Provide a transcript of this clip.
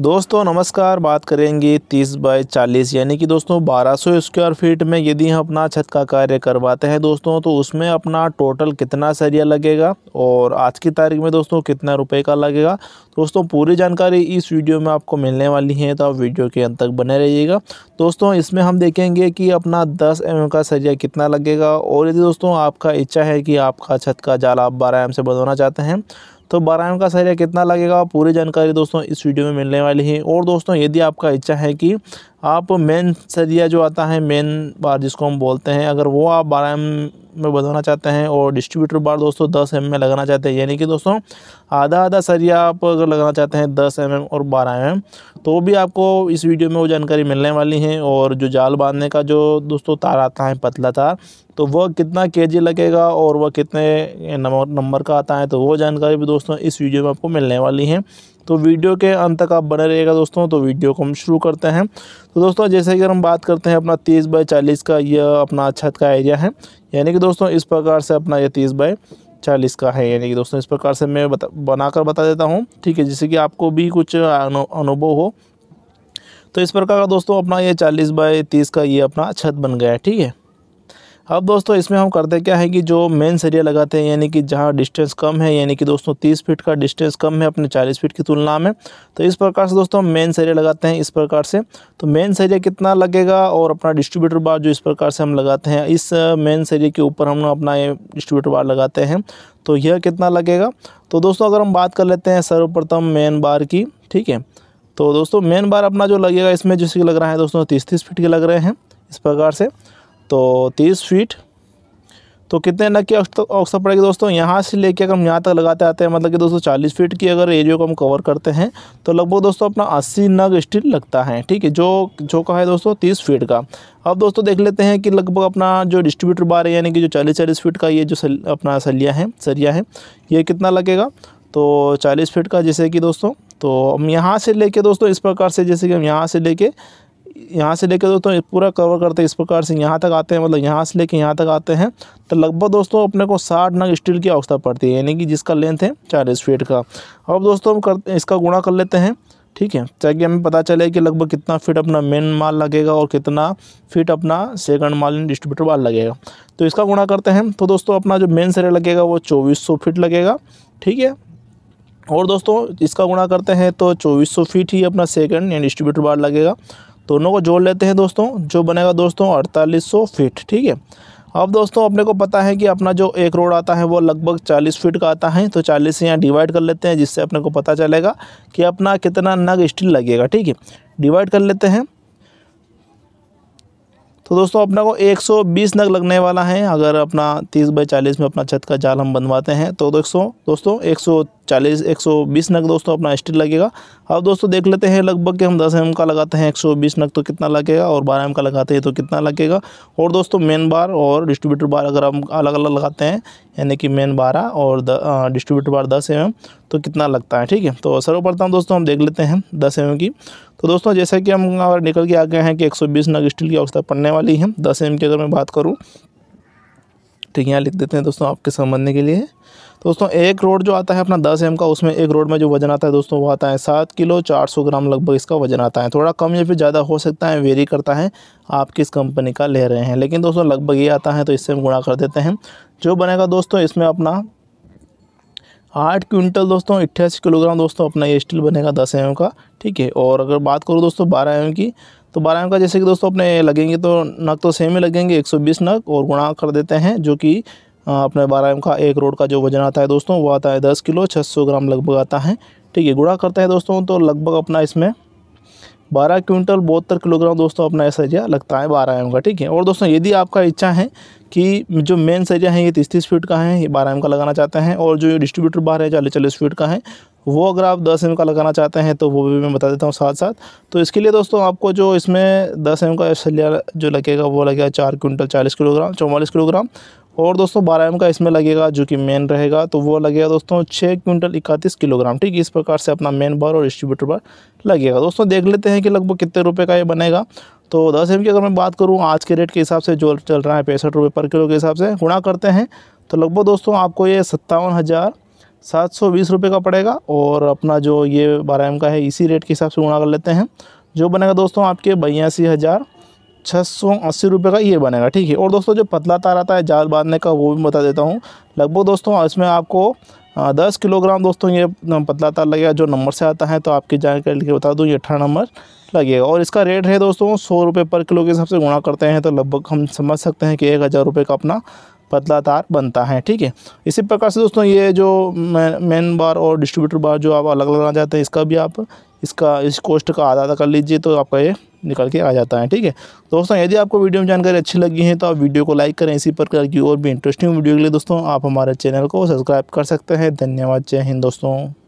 दोस्तों नमस्कार बात करेंगे 30 बाय 40 यानी कि दोस्तों 1200 स्क्वायर फीट में यदि हम अपना छत का कार्य करवाते हैं दोस्तों तो उसमें अपना टोटल कितना सरिया लगेगा और आज की तारीख में दोस्तों कितना रुपए का लगेगा दोस्तों पूरी जानकारी इस वीडियो में आपको मिलने वाली है तो आप वीडियो के अंत तक बने रहिएगा दोस्तों इसमें हम देखेंगे कि अपना दस एम का सरिया कितना लगेगा और यदि दोस्तों आपका इच्छा है कि आपका छत का जाल आप बारह एम से बनवाना चाहते हैं तो एम का सहरिया कितना लगेगा पूरी जानकारी दोस्तों इस वीडियो में मिलने वाली है और दोस्तों यदि आपका इच्छा है कि आप मेन सरिया जो आता है मेन बार जिसको हम बोलते हैं अगर वो आप एम में बदलना चाहते हैं और डिस्ट्रीब्यूटर बार दोस्तों दस एम में लगाना चाहते हैं यानी कि दोस्तों आधा आधा सरिया आप अगर लगाना चाहते हैं दस एम और बारह एम तो भी आपको इस वीडियो में वो जानकारी मिलने वाली है और जो जाल बांधने का जो दोस्तों तार आता है पतला तार तो वह कितना के लगेगा और वह कितने नंबर का आता है तो वो जानकारी भी दोस्तों इस वीडियो में आपको मिलने वाली है तो वीडियो के अंत तक आप बने रहिएगा दोस्तों तो वीडियो को हम शुरू करते हैं तो दोस्तों जैसे कि हम बात करते हैं अपना तीस बाई चालीस का यह अपना छत का एरिया है यानी कि दोस्तों इस प्रकार से अपना ये तीस बाय चालीस का है यानी कि दोस्तों इस प्रकार से मैं बता बनाकर बता देता हूँ ठीक है जिससे कि आपको भी कुछ अनुभव हो तो इस प्रकार का दोस्तों अपना ये चालीस बाय तीस का ये अपना छत बन गया है ठीक है अब दोस्तों इसमें हम करते क्या है कि जो मेन सरिया लगाते हैं यानी कि जहाँ डिस्टेंस कम है यानी कि दोस्तों तीस फीट का डिस्टेंस कम है अपने चालीस फीट की तुलना में तो इस प्रकार से दोस्तों हम मेन सरिया लगाते हैं इस प्रकार से तो मेन सरिया कितना लगेगा और अपना डिस्ट्रीब्यूटर बार जो इस प्रकार से हम लगाते हैं इस मेन सरिया के ऊपर हम अपना ये डिस्ट्रीब्यूटर बार लगाते हैं तो यह कितना लगेगा तो दोस्तों अगर हम बात कर लेते हैं सर्वप्रथम मेन बार की ठीक है तो दोस्तों मेन बार अपना जो लगेगा इसमें जिसके लग रहा है दोस्तों तीस तीस फीट के लग रहे हैं इस प्रकार से तो तीस फीट तो कितने नग की औसत पड़ेगी दोस्तों यहाँ से लेके अगर हम यहाँ तक लगाते आते हैं मतलब कि दोस्तों चालीस फीट की अगर एरिया को हम कवर करते हैं तो लगभग दोस्तों अपना अस्सी नग स्टील लगता है ठीक है जो जो का है दोस्तों तीस फीट का अब दोस्तों देख लेते हैं कि लगभग अपना जो डिस्ट्रीब्यूटर बार है यानी कि जो चालीस चालीस फीट का ये जो सल, अपना सलिया है सरिया है ये कितना लगेगा तो चालीस फीट का जैसे कि दोस्तों तो हम यहाँ से लेके दोस्तों इस प्रकार से जैसे कि हम यहाँ से लेके यहाँ से लेकर दोस्तों पूरा कवर करते हैं इस प्रकार से यहाँ तक आते हैं मतलब यहाँ से लेकर यहाँ तक आते हैं तो लगभग दोस्तों अपने को साठ नग स्टील की आवश्यकता पड़ती है यानी कि जिसका लेंथ है चालीस फीट का अब दोस्तों हम करते इसका गुणा कर लेते हैं ठीक है ताकि हमें पता चले कि लगभग कितना फीट अपना मेन माल लगेगा और कितना फीट अपना सेकंड माल डिस्ट्रीब्यूटर माल लगेगा तो इसका गुणा करते हैं तो दोस्तों अपना जो मेन सरे लगेगा वो चौबीस सौ फीट लगेगा ठीक है और दोस्तों इसका गुणा करते हैं तो चौबीस सौ फीट ही अपना सेकंड यानी डिस्ट्रीब्यूटर बार लगेगा दोनों को जोड़ लेते हैं दोस्तों जो बनेगा दोस्तों अड़तालीस फीट ठीक है अब दोस्तों अपने को पता है कि अपना जो एक रोड आता है वो लगभग 40 फीट का आता है तो 40 से यहाँ डिवाइड कर लेते हैं जिससे अपने को पता चलेगा कि अपना कितना नग स्टील लगेगा ठीक है डिवाइड कर लेते हैं तो दोस्तों अपना को 120 नग लगने वाला है अगर अपना 30 बाई चालीस में अपना छत का जाल हम बनवाते हैं तो दोस्तों दोस्तों 140 120 नग दोस्तों अपना स्टील लगेगा अब दोस्तों देख लेते हैं लगभग कि हम 10 एम का लगाते हैं 120 नग तो कितना लगेगा और 12 एम का लगाते हैं तो कितना लगेगा और दोस्तों मेन बार और डिस्ट्रीब्यूटर बार अगर हम अलग अलग लगाते हैं यानी कि मेन बारह और डिस्ट्रीब्यूटर बार दस एम तो कितना लगता है ठीक है तो सर्वप्रथम दोस्तों हम देख लेते हैं दस एम की तो दोस्तों जैसा कि हम अगर निकल के आ गए हैं कि 120 नग स्टील की अवस्था पड़ने वाली है दस एम की अगर मैं बात करूँ ठीक तो यहाँ लिख देते हैं दोस्तों आपके समझने के लिए दोस्तों एक रोड जो आता है अपना दस एम का उसमें एक रोड में जो वजन आता है दोस्तों वो आता है सात किलो चार सौ ग्राम लगभग इसका वजन आता है थोड़ा कम या फिर ज़्यादा हो सकता है वेरी करता है आप किस कंपनी का ले रहे हैं लेकिन दोस्तों लगभग ये आता है तो इससे हम गुणा कर देते हैं जो बनेगा दोस्तों इसमें अपना आठ क्विंटल दोस्तों अट्ठासी किलोग्राम दोस्तों अपना ये स्टील बनेगा दस एम का ठीक है और अगर बात करूँ दोस्तों बारह एम की तो बारह एम का जैसे कि दोस्तों अपने लगेंगे तो नग तो सेम ही लगेंगे बीस नग और गुणा कर देते हैं जो कि अपने बारह एम का एक रोड का जो वजन आता है दोस्तों वो आता है दस किलो छः सौ ग्राम लगभग आता है ठीक है गुणा करते हैं दोस्तों तो लगभग अपना इसमें बारह क्विंटल बहत्तर किलोग्राम दोस्तों अपना ये सरिया लगता है बारह एम का ठीक है और दोस्तों यदि आपका इच्छा है कि जो मेन सरिया है ये तीस तीस फीट का है ये बारह एम का लगाना चाहते हैं और जो डिस्ट्रीब्यूटर बाहर है चालीस चालीस फीट का है वो अगर आप दस एम का लगाना चाहते हैं तो वो भी मैं बता देता हूँ साथ साथ तो इसके लिए दोस्तों आपको जो इसमें दस एम का सलिया जो लगेगा वो लगेगा चार क्विंटल चालीस किलोग्राम चौवालीस किलोग्राम और दोस्तों बारह एम का इसमें लगेगा जो कि मेन रहेगा तो वो लगेगा दोस्तों छः क्विंटल इकतीस किलोग्राम ठीक इस प्रकार से अपना मेन बार और डिस्ट्रीब्यूटर बार लगेगा दोस्तों देख लेते हैं कि लगभग कितने रुपये का ये बनेगा तो दस एम की अगर मैं बात करूँ आज के रेट के हिसाब से जो चल रहा है पैंसठ रुपये पर किलो के हिसाब से गुणा करते हैं तो लगभग दोस्तों आपको ये सत्तावन हज़ार सात सौ बीस रुपये का पड़ेगा और अपना जो ये बारह एम का है इसी रेट के हिसाब से गुणा कर लेते हैं जो बनेगा दोस्तों आपके बयासी हज़ार छः सौ अस्सी रुपये का ये बनेगा ठीक है और दोस्तों जो पतला तार आता है जाल बांधने का वो भी बता देता हूँ लगभग दोस्तों इसमें आपको दस किलोग्राम दोस्तों ये पतला तार लगेगा जो नंबर से आता है तो आपकी जानकारी के बता दूँ ये अठारह नंबर लगेगा और इसका रेट है दोस्तों सौ रुपये पर किलो के हिसाब से गुणा करते हैं तो लगभग हम समझ सकते हैं कि एक हज़ार रुपये का अपना पतला तार बनता है ठीक है इसी प्रकार से दोस्तों ये जो मेन बार और डिस्ट्रीब्यूटर बार जो आप अलग लगाना चाहते हैं इसका भी आप इसका इस कॉस्ट का आधा आधा कर लीजिए तो आपका ये निकल के आ जाता है ठीक है तो दोस्तों यदि आपको वीडियो में जानकारी अच्छी लगी है तो आप वीडियो को लाइक करें इसी प्रकार की और भी इंटरेस्टिंग वीडियो के लिए दोस्तों आप हमारे चैनल को सब्सक्राइब कर सकते हैं धन्यवाद जय हिंद दोस्तों